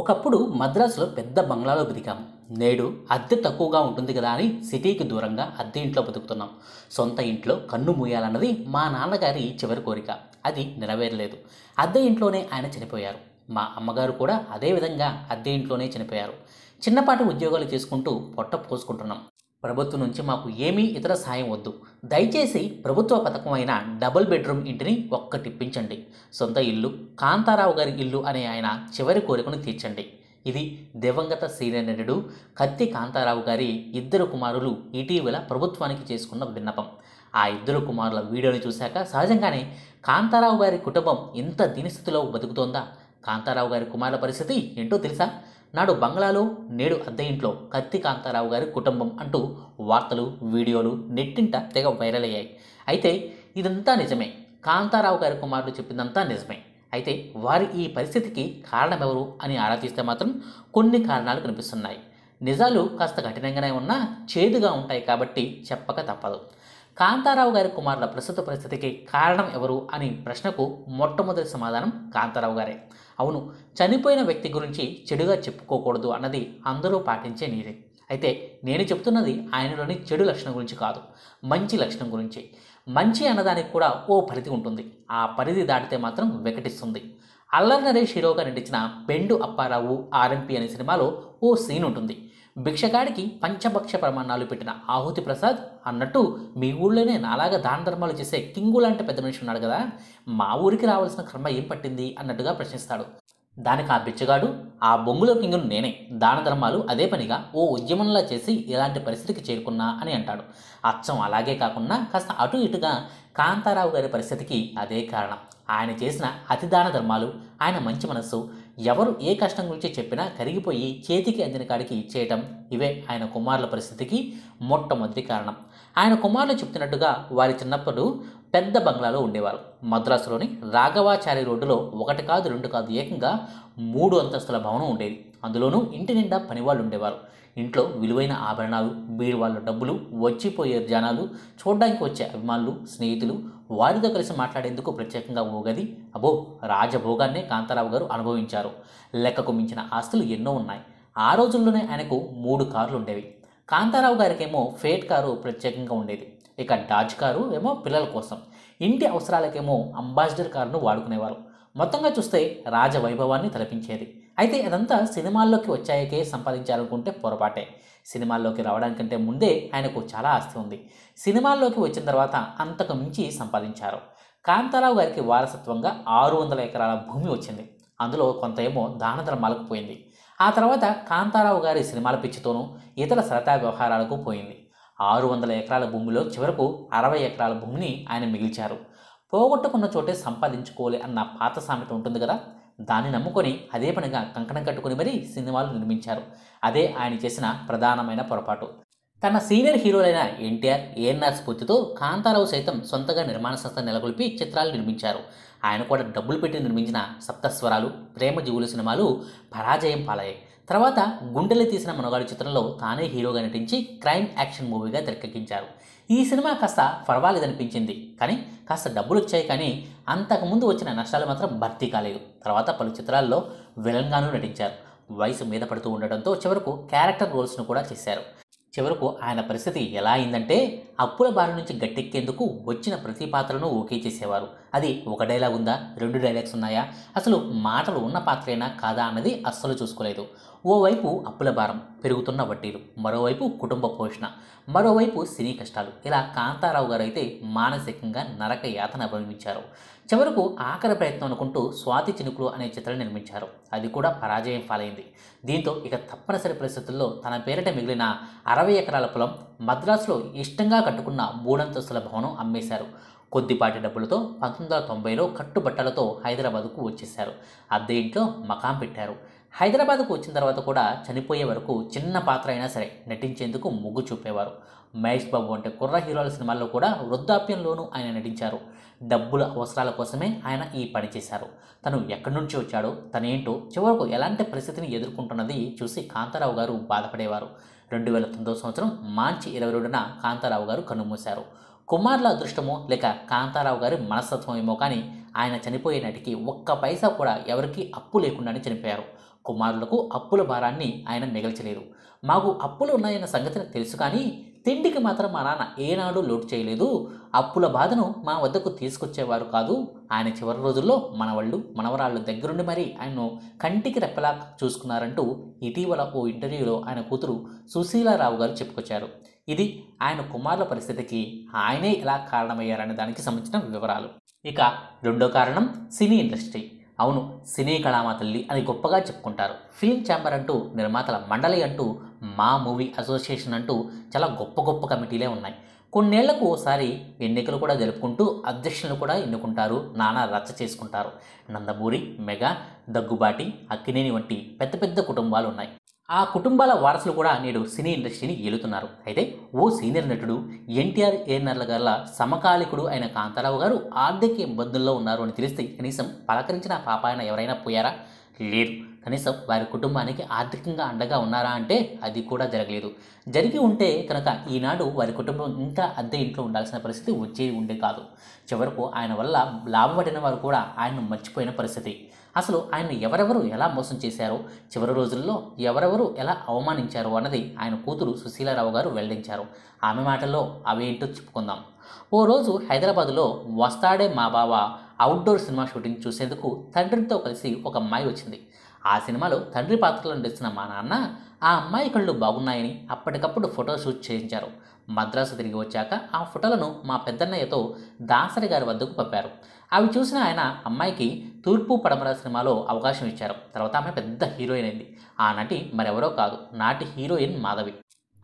ఒకప్పుడు మద్రాసులో పెద్ద బంగ్లాలో బతికాము నేడు అద్దె తక్కువగా ఉంటుంది కదా అని సిటీకి దూరంగా అద్దె ఇంట్లో బతుకుతున్నాం సొంత ఇంట్లో కన్ను మూయాలన్నది మా నాన్నగారి చివరి కోరిక అది నెరవేరలేదు అద్దె ఇంట్లోనే ఆయన చనిపోయారు మా అమ్మగారు కూడా అదేవిధంగా అద్దె ఇంట్లోనే చనిపోయారు చిన్నపాటి ఉద్యోగాలు చేసుకుంటూ పొట్ట పోసుకుంటున్నాం ప్రభుత్వం నుంచి మాకు ఏమీ ఇతర సాయం వద్దు దయచేసి ప్రభుత్వ పథకం అయిన డబుల్ బెడ్రూమ్ ఇంటిని ఒక్క టిప్పించండి సొంత ఇల్లు కాంతారావు గారి ఇల్లు అనే ఆయన చివరి కోరికను తీర్చండి ఇది దివంగత సీనియర్ నటుడు కత్తి కాంతారావు గారి ఇద్దరు కుమారులు ఇటీవల ప్రభుత్వానికి చేసుకున్న విన్నపం ఆ ఇద్దరు కుమారుల వీడియోని చూశాక సహజంగానే కాంతారావు గారి కుటుంబం ఇంత దీని స్థితిలో బతుకుతోందా కాంతారావు గారి కుమారుల పరిస్థితి ఏంటో తెలుసా నాడు బంగ్లాలో నేడు అద్దె ఇంట్లో కత్తి కాంతారావు గారి కుటుంబం అంటూ వార్తలు వీడియోలు నెట్టింట తెగ వైరల్ అయ్యాయి అయితే ఇదంతా నిజమే కాంతారావు గారి కుమారుడు చెప్పిందంతా నిజమే అయితే వారి ఈ పరిస్థితికి కారణం ఎవరు అని ఆరాధిస్తే మాత్రం కొన్ని కారణాలు కనిపిస్తున్నాయి నిజాలు కాస్త కఠినంగానే ఉన్నా చేదుగా ఉంటాయి కాబట్టి చెప్పక తప్పదు కాంతారావు గారి కుమారుల ప్రస్తుత పరిస్థితికి కారణం ఎవరు అని ప్రశ్నకు మొట్టమొదటి సమాధానం కాంతారావు గారే అవును చనిపోయిన వ్యక్తి గురించి చెడుగా చెప్పుకోకూడదు అన్నది అందరూ పాటించే నీరే అయితే నేను చెప్తున్నది ఆయనలోని చెడు లక్షణం గురించి కాదు మంచి లక్షణం గురించి మంచి అన్నదానికి కూడా ఓ పరిధి ఉంటుంది ఆ పరిధి దాటితే మాత్రం వెకటిస్తుంది అల్లరి నరేష్ హీరోగా నటించిన పెండు అప్పారావు ఆర్ఎంపి అనే సినిమాలో ఓ సీన్ ఉంటుంది భిక్షగాడికి పంచభక్ష ప్రమాణాలు పెట్టిన ఆహుతి ప్రసాద్ అన్నట్టు మీ ఊళ్ళోనే నాలాగా దాన ధర్మాలు చేసే కింగు లాంటి పెద్ద మనిషి ఉన్నాడు కదా మా ఊరికి రావాల్సిన క్రమ ఏం పట్టింది అన్నట్టుగా ప్రశ్నిస్తాడు దానికి ఆ బిచ్చగాడు ఆ బొంగులో కింగును నేనే దాన ధర్మాలు అదే పనిగా ఓ ఉద్యమంలా చేసి ఇలాంటి పరిస్థితికి చేరుకున్నా అని అంటాడు అచ్చం అలాగే కాకుండా కాస్త అటు ఇటుగా కాంతారావు గారి పరిస్థితికి అదే కారణం ఆయన చేసిన అతి దాన ధర్మాలు ఆయన మంచి మనస్సు ఎవరు ఏ కష్టం గురించి చెప్పినా కరిగిపోయి చేతికి అందిన కాడికి ఇచ్చేయటం ఇవే ఆయన కుమారుల పరిస్థితికి మొట్టమొదటి కారణం ఆయన కుమారులు చెప్తున్నట్టుగా వారి చిన్నప్పుడు పెద్ద బంగ్లాలో ఉండేవారు మద్రాసులోని రాఘవాచారి రోడ్డులో ఒకటి కాదు రెండు కాదు ఏకంగా మూడు అంతస్తుల భవనం ఉండేది అందులోనూ ఇంటి నిండా పనివాళ్ళు ఉండేవారు ఇంట్లో విలువైన ఆభరణాలు బీరువాళ్ళ డబ్బులు వచ్చిపోయే జనాలు చూడడానికి వచ్చే అభిమానులు స్నేహితులు వారితో కలిసి మాట్లాడేందుకు ప్రత్యేకంగా ఓ గది అబో రాజభోగాన్నే కాంతారావు గారు అనుభవించారు లెక్కకు మించిన ఆస్తులు ఎన్నో ఉన్నాయి ఆ రోజుల్లోనే ఆయనకు మూడు కార్లు ఉండేవి కాంతారావు గారికేమో ఫేట్ కారు ప్రత్యేకంగా ఉండేది ఇక డాజ్ కారు ఏమో పిల్లల కోసం ఇంటి అవసరాలకేమో అంబాసిడర్ కారును వాడుకునేవారు మొత్తంగా చూస్తే రాజవైభవాన్ని తలపించేది అయితే అదంతా సినిమాల్లోకి వచ్చాయకే సంపాదించాలనుకుంటే పొరపాటే సినిమాల్లోకి రావడానికంటే ముందే ఆయనకు చాలా ఆస్తి ఉంది సినిమాల్లోకి వచ్చిన తర్వాత అంతకు మించి సంపాదించారు కాంతారావు గారికి వారసత్వంగా ఆరు వందల ఎకరాల భూమి వచ్చింది అందులో కొంత ఏమో దాన ధర్మాలకు పోయింది ఆ తర్వాత కాంతారావు గారి సినిమాల పిచ్చితోనూ ఇతర సరదా వ్యవహారాలకు పోయింది ఆరు వందల ఎకరాల భూమిలో చివరకు అరవై ఎకరాల భూమిని ఆయన మిగిల్చారు పోగొట్టుకున్న చోటే సంపాదించుకోవాలి అన్న పాత సామెత ఉంటుంది కదా దాన్ని నమ్ముకొని అదే పనిగా కంకణం కట్టుకుని మరీ సినిమాలు నిర్మించారు అదే ఆయన చేసిన ప్రధానమైన పొరపాటు తన సీనియర్ హీరోలైన ఎన్టీఆర్ ఏఎన్ఆర్ స్ఫూర్తితో కాంతారావు సైతం సొంతగా నిర్మాణ సంస్థ నెలకొల్పి చిత్రాలు నిర్మించారు ఆయన కూడా డబ్బులు పెట్టి నిర్మించిన సప్తస్వరాలు ప్రేమ జీవులు సినిమాలు పరాజయం పాలయ్యాయి తర్వాత గుండెలు తీసిన మనగాడు చిత్రంలో తానే హీరోగా నటించి క్రైమ్ యాక్షన్ మూవీగా తెరకెక్కించారు ఈ సినిమా కాస్త పర్వాలేదనిపించింది కానీ కాస్త డబ్బులు వచ్చాయి కానీ అంతకుముందు వచ్చిన నష్టాలు మాత్రం భర్తీ కాలేదు తర్వాత పలు చిత్రాల్లో విలన్గానూ నటించారు వయసు మీద పడుతూ ఉండడంతో చివరకు క్యారెక్టర్ రోల్స్ను కూడా చేశారు చివరకు ఆయన పరిస్థితి ఎలా అయిందంటే అప్పుల బారి నుంచి గట్టెక్కేందుకు వచ్చిన ప్రతి పాత్రను ఓకే చేసేవారు అది ఒక డైలాగ్ ఉందా రెండు డైలాగ్స్ ఉన్నాయా అసలు మాటలు ఉన్న పాత్రైనా కాదా అన్నది అస్సలు చూసుకోలేదు ఓవైపు అప్పుల భారం పెరుగుతున్న వడ్డీలు మరోవైపు కుటుంబ పోషణ మరోవైపు సినీ కష్టాలు ఇలా కాంతారావు గారు అయితే మానసికంగా నరక యాతన అనుభవించారు చివరకు ఆఖరి ప్రయత్నం అనుకుంటూ స్వాతి చినుకులు అనే చిత్రం నిర్మించారు అది కూడా పరాజయం పాలైంది దీంతో ఇక తప్పనిసరి పరిస్థితుల్లో తన పేరిట మిగిలిన అరవై ఎకరాల పొలం మద్రాసులో ఇష్టంగా కట్టుకున్న మూడంతస్తుల భవనం అమ్మేశారు కొద్దిపాటి డబ్బులతో పంతొమ్మిది వందల తొంభైలో కట్టుబట్టలతో హైదరాబాద్కు వచ్చేశారు అద్దె ఇంట్లో మకాం పెట్టారు హైదరాబాద్కు వచ్చిన తర్వాత కూడా చనిపోయే వరకు చిన్న పాత్ర అయినా సరే నటించేందుకు మొగ్గు చూపేవారు మహేష్ బాబు వంటి కుర్ర హీరోల సినిమాల్లో కూడా వృద్ధాప్యంలోనూ ఆయన నటించారు డబ్బుల అవసరాల కోసమే ఆయన ఈ పని చేశారు తను ఎక్కడి నుంచి వచ్చాడో తనేంటో చివరకు ఎలాంటి పరిస్థితిని ఎదుర్కొంటున్నది చూసి కాంతారావు గారు బాధపడేవారు రెండు వేల తొమ్మిదో సంవత్సరం మార్చి ఇరవై రెండున కాంతారావు గారు కన్నుమూశారు కుమార్ల అదృష్టమో లేక కాంతారావు గారి మనస్తత్వం ఏమో కానీ ఆయన చనిపోయే నాటికి ఒక్క పైసా కూడా ఎవరికీ అప్పు లేకుండానే చనిపోయారు కుమారులకు అప్పుల భారాన్ని ఆయన నిగల్చలేరు మాకు అప్పులు ఉన్నాయన్న సంగతిని తెలుసు కానీ తిండికి మాత్రం మా నాన్న ఏనాడు లోటు చేయలేదు అప్పుల బాధను మా వద్దకు తీసుకొచ్చేవారు కాదు ఆయన చివరి రోజుల్లో మనవాళ్ళు మనవరాళ్ళు దగ్గరుండి మరీ ఆయన్ను కంటికి రెప్పలా చూసుకున్నారంటూ ఇటీవల ఓ ఇంటర్వ్యూలో ఆయన కూతురు సుశీలారావు గారు చెప్పుకొచ్చారు ఇది ఆయన కుమారుల పరిస్థితికి ఆయనే ఇలా కారణమయ్యారనే దానికి సంబంధించిన వివరాలు ఇక రెండో కారణం సినీ ఇండస్ట్రీ అవును సినీ కళామా తల్లి అని గొప్పగా చెప్పుకుంటారు ఫిల్మ్ ఛాంబర్ అంటూ నిర్మాతల మండలి అంటూ మా మూవీ అసోసియేషన్ అంటూ చాలా గొప్ప గొప్ప కమిటీలే ఉన్నాయి కొన్నేళ్లకు ఓసారి ఎన్నికలు కూడా జరుపుకుంటూ అధ్యక్షులను కూడా ఎన్నుకుంటారు నానా రచ్చ చేసుకుంటారు నందమూరి మెగా దగ్గుబాటి అక్కినేని వంటి పెద్ద పెద్ద కుటుంబాలు ఉన్నాయి ఆ కుటుంబాల వారసులు కూడా నేడు సినీ ఇండస్ట్రీని ఏలుతున్నారు అయితే ఓ సీనియర్ నటుడు ఎన్టీఆర్ ఏఎన్ఆర్ల గల సమకాలికుడు అయిన కాంతారావు గారు ఆర్థిక ఇబ్బందుల్లో ఉన్నారు అని తెలిస్తే కనీసం పలకరించిన పాపాయన ఎవరైనా పోయారా లేరు కనీసం వారి కుటుంబానికి ఆర్థికంగా అండగా ఉన్నారా అంటే అది కూడా జరగలేదు జరిగి ఉంటే కనుక ఈనాడు వారి కుటుంబం ఇంకా అద్దె ఇంట్లో ఉండాల్సిన పరిస్థితి వచ్చేది ఉండే కాదు చివరకు ఆయన వల్ల లాభపడిన వారు కూడా ఆయన మర్చిపోయిన పరిస్థితి అసలు ఆయన ఎవరెవరు ఎలా మోసం చేశారో చివరి రోజుల్లో ఎవరెవరు ఎలా అవమానించారో అన్నది ఆయన కూతురు సుశీలారావు గారు వెల్లడించారు ఆమె మాటల్లో అవేంటో చెప్పుకుందాం ఓ రోజు హైదరాబాదులో వస్తాడే మా బావ అవుట్డోర్ సినిమా షూటింగ్ చూసేందుకు తండ్రితో కలిసి ఒక అమ్మాయి వచ్చింది ఆ సినిమాలో తండ్రి పాత్రలో నడిచిన మా నాన్న ఆ అమ్మాయి కళ్ళు బాగున్నాయని అప్పటికప్పుడు ఫోటో షూట్ చేయించారు మద్రాసు తిరిగి వచ్చాక ఆ ఫోటోలను మా పెద్దన్నయ్యతో దాసరి గారి వద్దకు పంపారు అవి చూసిన ఆయన అమ్మాయికి తూర్పు పడమర సినిమాలో అవకాశం ఇచ్చారు తర్వాత ఆమె పెద్ద హీరోయిన్ అయింది ఆ నటి మరెవరో కాదు నాటి హీరోయిన్ మాధవి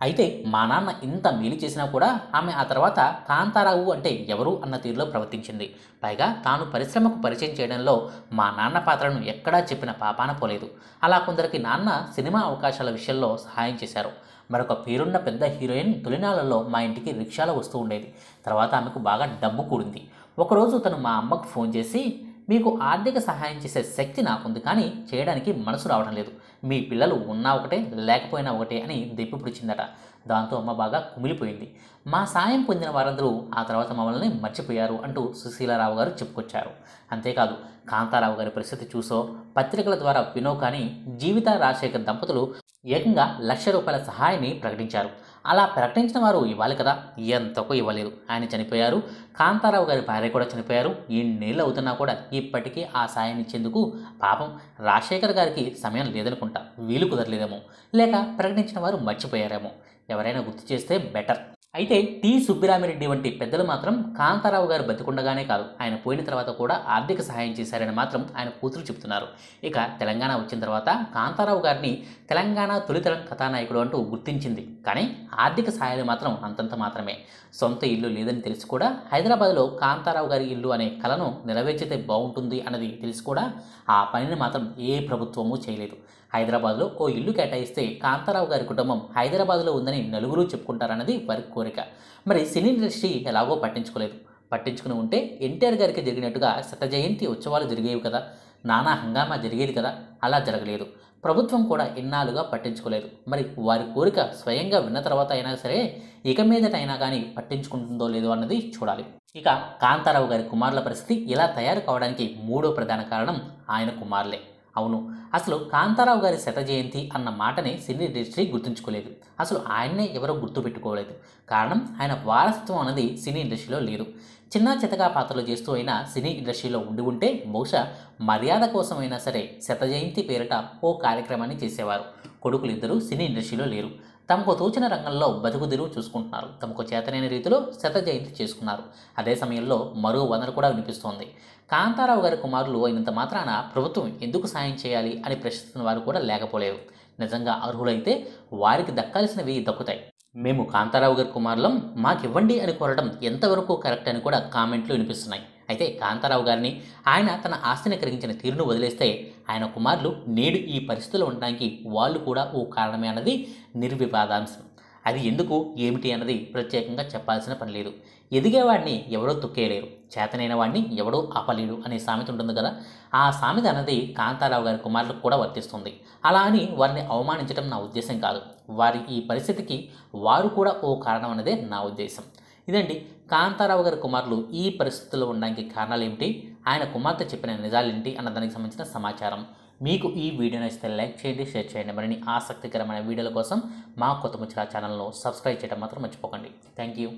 అయితే మా నాన్న ఇంత మేలు చేసినా కూడా ఆమె ఆ తర్వాత కాంతారావు అంటే ఎవరు అన్న తీరులో ప్రవర్తించింది పైగా తాను పరిశ్రమకు పరిచయం చేయడంలో మా నాన్న పాత్రను ఎక్కడా చెప్పిన పాపాన పోలేదు అలా కొందరికి నాన్న సినిమా అవకాశాల విషయంలో సహాయం చేశారు మరొక పేరున్న పెద్ద హీరోయిన్ తొలినాలలో మా ఇంటికి రిక్షాలో వస్తూ ఉండేది తర్వాత ఆమెకు బాగా డబ్బు కూడింది ఒకరోజు తను మా అమ్మకు ఫోన్ చేసి మీకు ఆర్థిక సహాయం చేసే శక్తి నాకుంది కానీ చేయడానికి మనసు రావడం లేదు మీ పిల్లలు ఉన్నా ఒకటే లేకపోయినా ఒకటే అని పిడిచిందట దాంతో అమ్మ బాగా కుమిలిపోయింది మా సాయం పొందిన వారందరూ ఆ తర్వాత మమ్మల్ని మర్చిపోయారు అంటూ సుశీలారావు గారు చెప్పుకొచ్చారు అంతేకాదు కాంతారావు గారి పరిస్థితి చూసో పత్రికల ద్వారా వినో కానీ జీవిత రాజశేఖర్ దంపతులు ఏకంగా లక్ష రూపాయల సహాయాన్ని ప్రకటించారు అలా ప్రకటించిన వారు ఇవ్వాలి కదా ఎంతకు ఇవ్వలేదు ఆయన చనిపోయారు కాంతారావు గారి భార్య కూడా చనిపోయారు ఇన్నేళ్ళు అవుతున్నా కూడా ఇప్పటికీ ఆ సాయం ఇచ్చేందుకు పాపం రాజశేఖర్ గారికి సమయం లేదనుకుంటా వీలు కుదరలేదేమో లేక ప్రకటించిన వారు మర్చిపోయారేమో ఎవరైనా గుర్తు చేస్తే బెటర్ అయితే టి సుబ్బిరామిరెడ్డి వంటి పెద్దలు మాత్రం కాంతారావు గారు బతికుండగానే కాదు ఆయన పోయిన తర్వాత కూడా ఆర్థిక సహాయం చేశారని మాత్రం ఆయన కూతురు చెబుతున్నారు ఇక తెలంగాణ వచ్చిన తర్వాత కాంతారావు గారిని తెలంగాణ తొలితరం కథానాయకుడు అంటూ గుర్తించింది కానీ ఆర్థిక సహాయాలు మాత్రం అంతంత మాత్రమే సొంత ఇల్లు లేదని తెలిసి కూడా హైదరాబాద్లో కాంతారావు గారి ఇల్లు అనే కలను నెరవేర్చితే బాగుంటుంది అన్నది తెలిసి కూడా ఆ పనిని మాత్రం ఏ ప్రభుత్వము చేయలేదు హైదరాబాద్లో ఓ ఇల్లు కేటాయిస్తే కాంతారావు గారి కుటుంబం హైదరాబాద్లో ఉందని నలుగురు చెప్పుకుంటారన్నది వారి కోరిక కోరిక మరి సినీ ఇండస్ట్రీ ఎలాగో పట్టించుకోలేదు పట్టించుకుని ఉంటే ఎన్టీఆర్ గారికి జరిగినట్టుగా శతజయంతి ఉత్సవాలు జరిగేవి కదా నానా హంగామా జరిగేది కదా అలా జరగలేదు ప్రభుత్వం కూడా ఇన్నాళ్ళుగా పట్టించుకోలేదు మరి వారి కోరిక స్వయంగా విన్న తర్వాత అయినా సరే ఇక మీదటైనా కానీ పట్టించుకుంటుందో లేదో అన్నది చూడాలి ఇక కాంతారావు గారి కుమారుల పరిస్థితి ఇలా తయారు కావడానికి మూడో ప్రధాన కారణం ఆయన కుమారులే అవును అసలు కాంతారావు గారి శత జయంతి అన్న మాటని సినీ ఇండస్ట్రీ గుర్తుంచుకోలేదు అసలు ఆయన్నే ఎవరో గుర్తుపెట్టుకోలేదు కారణం ఆయన వారసత్వం అన్నది సినీ ఇండస్ట్రీలో లేదు చిన్న చితగా పాత్రలు చేస్తూ అయినా సినీ ఇండస్ట్రీలో ఉండి ఉంటే బహుశా మర్యాద కోసమైనా సరే శత జయంతి పేరిట ఓ కార్యక్రమాన్ని చేసేవారు కొడుకులిద్దరూ సినీ ఇండస్ట్రీలో లేరు తమకు తోచిన రంగంలో బతుకుదిరు చూసుకుంటున్నారు తమకు చేతనైన రీతిలో శత జయంతి చేసుకున్నారు అదే సమయంలో మరో వందలు కూడా వినిపిస్తోంది కాంతారావు గారి కుమారులు అయినంత మాత్రాన ప్రభుత్వం ఎందుకు సాయం చేయాలి అని ప్రశ్నిస్తున్న వారు కూడా లేకపోలేరు నిజంగా అర్హులైతే వారికి దక్కాల్సినవి దక్కుతాయి మేము కాంతారావు గారి కుమారులం మాకివ్వండి అని కోరడం ఎంతవరకు కరెక్ట్ అని కూడా కామెంట్లు వినిపిస్తున్నాయి అయితే కాంతారావు గారిని ఆయన తన ఆస్తిని కలిగించిన తీరును వదిలేస్తే ఆయన కుమారులు నేడు ఈ పరిస్థితులు ఉండడానికి వాళ్ళు కూడా ఓ కారణమే అన్నది నిర్వివాదాంశం అది ఎందుకు ఏమిటి అన్నది ప్రత్యేకంగా చెప్పాల్సిన పని లేదు ఎదిగేవాడిని ఎవరో తొక్కేయలేరు చేతనైన వాడిని ఎవడో ఆపలేడు అనే సామెత ఉంటుంది కదా ఆ సామెత అన్నది కాంతారావు గారి కుమారులకు కూడా వర్తిస్తుంది అలా అని వారిని అవమానించడం నా ఉద్దేశం కాదు వారి ఈ పరిస్థితికి వారు కూడా ఓ కారణం అన్నదే నా ఉద్దేశం ఇదండి కాంతారావు గారి కుమారులు ఈ పరిస్థితుల్లో ఉండడానికి కారణాలు ఏమిటి ఆయన కుమార్తె చెప్పిన నిజాలేంటి అన్న దానికి సంబంధించిన సమాచారం మీకు ఈ వీడియో నచ్చితే లైక్ చేయండి షేర్ చేయండి మరిన్ని ఆసక్తికరమైన వీడియోల కోసం మా కొత్త ముచ్చిన ఛానల్ను సబ్స్క్రైబ్ చేయడం మాత్రం మర్చిపోకండి థ్యాంక్ యూ